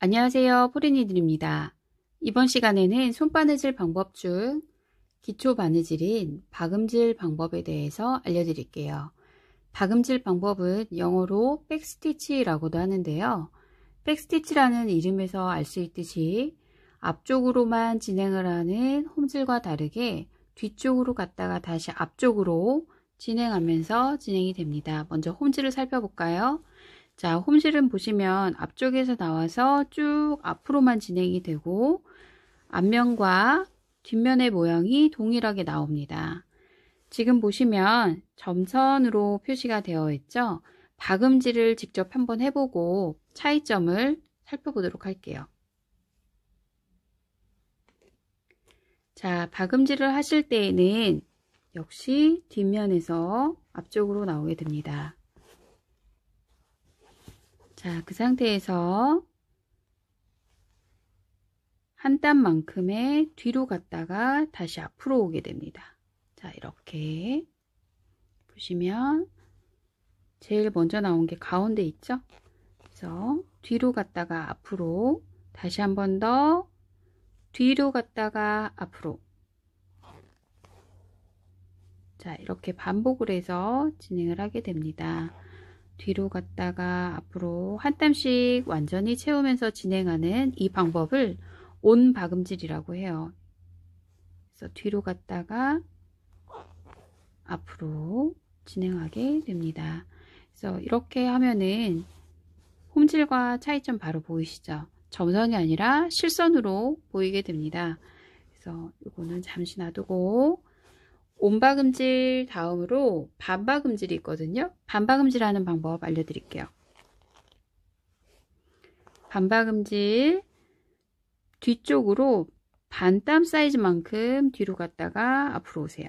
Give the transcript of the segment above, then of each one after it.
안녕하세요. 포린이들입니다. 이번 시간에는 손바느질 방법 중 기초 바느질인 박음질 방법에 대해서 알려드릴게요. 박음질 방법은 영어로 백스티치라고도 하는데요. 백스티치라는 이름에서 알 수 있듯이 앞쪽으로만 진행을 하는 홈질과 다르게 뒤쪽으로 갔다가 다시 앞쪽으로 진행하면서 진행이 됩니다. 먼저 홈질을 살펴볼까요? 자, 홈실은 보시면 앞쪽에서 나와서 쭉 앞으로만 진행이 되고 앞면과 뒷면의 모양이 동일하게 나옵니다. 지금 보시면 점선으로 표시가 되어 있죠. 박음질을 직접 한번 해보고 차이점을 살펴보도록 할게요. 자, 박음질을 하실 때에는 역시 뒷면에서 앞쪽으로 나오게 됩니다. 자, 그 상태에서 한 땀만큼의 뒤로 갔다가 다시 앞으로 오게 됩니다. 자, 이렇게 보시면 제일 먼저 나온 게 가운데 있죠? 그래서 뒤로 갔다가 앞으로 다시 한 번 더 뒤로 갔다가 앞으로 자, 이렇게 반복을 해서 진행을 하게 됩니다. 뒤로 갔다가 앞으로 한 땀씩 완전히 채우면서 진행하는 이 방법을 온 박음질이라고 해요. 그래서 뒤로 갔다가 앞으로 진행하게 됩니다. 그래서 이렇게 하면은 홈질과 차이점 바로 보이시죠? 점선이 아니라 실선으로 보이게 됩니다. 그래서 이거는 잠시 놔두고 온바금질 다음으로 반바금질이 있거든요. 반바금질하는 방법 알려드릴게요. 반바금질 뒤쪽으로 반 땀 사이즈만큼 뒤로 갔다가 앞으로 오세요.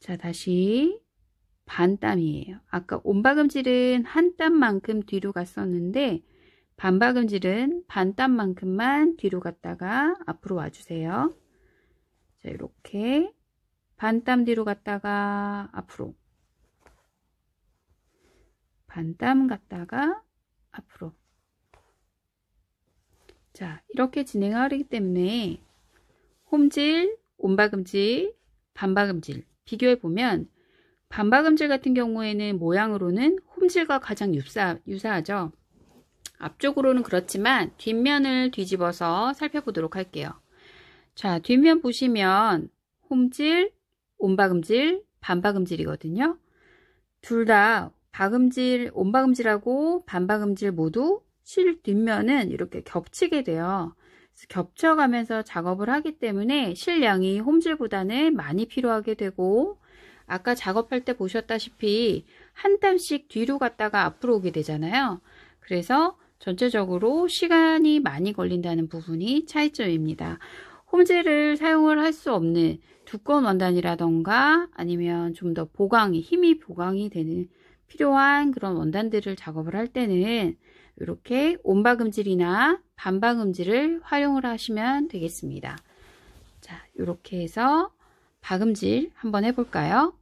자 다시 반땀이에요. 아까 온바금질은한 땀만큼 뒤로 갔었는데 반바금질은 반땀만큼만 뒤로 갔다가 앞으로 와주세요. 자, 네, 이렇게 반땀 뒤로 갔다가 앞으로 반땀 갔다가 앞으로 자 이렇게 진행하기 때문에 홈질, 온박음질, 반박음질 비교해보면 반박음질 같은 경우에는 모양으로는 홈질과 가장 유사, 유사하죠. 앞쪽으로는 그렇지만 뒷면을 뒤집어서 살펴보도록 할게요. 자, 뒷면 보시면 홈질, 온박음질, 반박음질이거든요. 둘 다 박음질, 온박음질하고 반박음질 모두 실 뒷면은 이렇게 겹치게 돼요. 겹쳐가면서 작업을 하기 때문에 실량이 홈질보다는 많이 필요하게 되고 아까 작업할 때 보셨다시피 한 땀씩 뒤로 갔다가 앞으로 오게 되잖아요. 그래서 전체적으로 시간이 많이 걸린다는 부분이 차이점입니다. 홈젤을 사용을 할 수 없는 두꺼운 원단이라던가 아니면 좀 더 보강이 힘이 보강이 되는 필요한 그런 원단들을 작업을 할 때는 이렇게 온박음질이나 반박음질을 활용을 하시면 되겠습니다. 자, 이렇게 해서 박음질 한번 해볼까요?